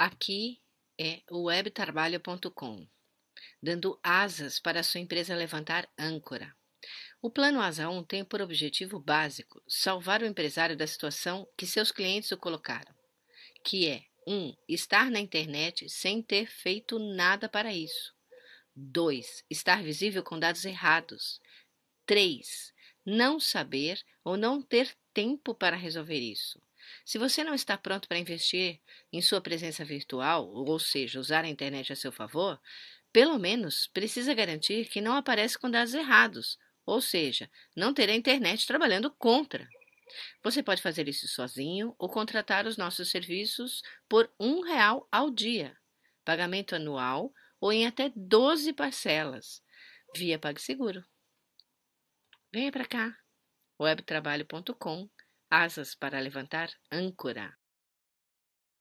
Aqui é o webtrabalho.com, dando asas para a sua empresa levantar âncora. O Plano Asa 1 tem por objetivo básico salvar o empresário da situação que seus clientes o colocaram, que é 1. Um, estar na internet sem ter feito nada para isso. 2. Estar visível com dados errados. 3. Não saber ou não ter tempo para resolver isso. Se você não está pronto para investir em sua presença virtual, ou seja, usar a internet a seu favor, pelo menos precisa garantir que não aparece com dados errados, ou seja, não ter a internet trabalhando contra. Você pode fazer isso sozinho ou contratar os nossos serviços por um real ao dia, pagamento anual ou em até 12 parcelas, via PagSeguro. Venha para cá, webtrabalho.com asas para levantar âncora